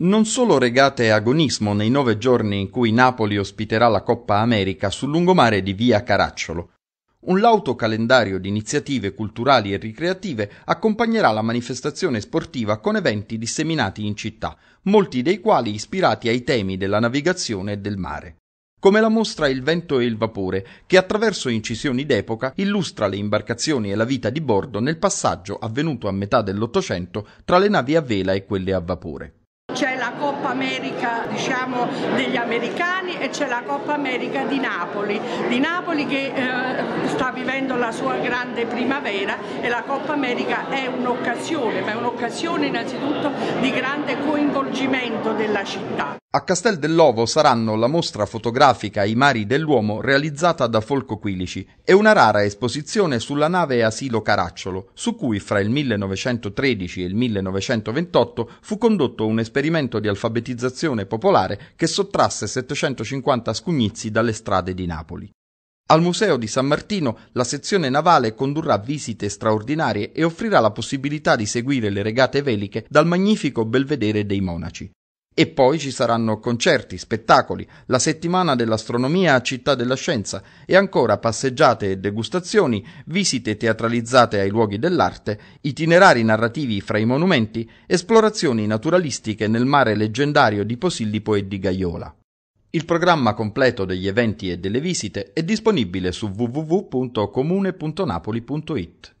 non solo regate agonismo nei nove giorni in cui Napoli ospiterà la Coppa America sul lungomare di via Caracciolo. Un lauto calendario di iniziative culturali e ricreative accompagnerà la manifestazione sportiva con eventi disseminati in città, molti dei quali ispirati ai temi della navigazione e del mare. Come la mostra Il vento e il vapore, che attraverso incisioni d'epoca illustra le imbarcazioni e la vita di bordo nel passaggio avvenuto a metà dell'Ottocento tra le navi a vela e quelle a vapore c'è la Coppa America diciamo, degli americani e c'è la Coppa America di Napoli, di Napoli che eh, sta vivendo la sua grande primavera e la Coppa America è un'occasione, ma è un'occasione innanzitutto di grande coinvolgimento della città. A Castel dell'Ovo saranno la mostra fotografica I mari dell'uomo realizzata da Folco Quilici e una rara esposizione sulla nave Asilo Caracciolo, su cui fra il 1913 e il 1928 fu condotto un esperimento di alfabetizzazione popolare che sottrasse 750 scugnizi dalle strade di Napoli. Al Museo di San Martino la sezione navale condurrà visite straordinarie e offrirà la possibilità di seguire le regate veliche dal magnifico belvedere dei monaci. E poi ci saranno concerti, spettacoli, la settimana dell'astronomia a Città della Scienza e ancora passeggiate e degustazioni, visite teatralizzate ai luoghi dell'arte, itinerari narrativi fra i monumenti, esplorazioni naturalistiche nel mare leggendario di Posillipo e di Gaiola. Il programma completo degli eventi e delle visite è disponibile su www.comune.napoli.it.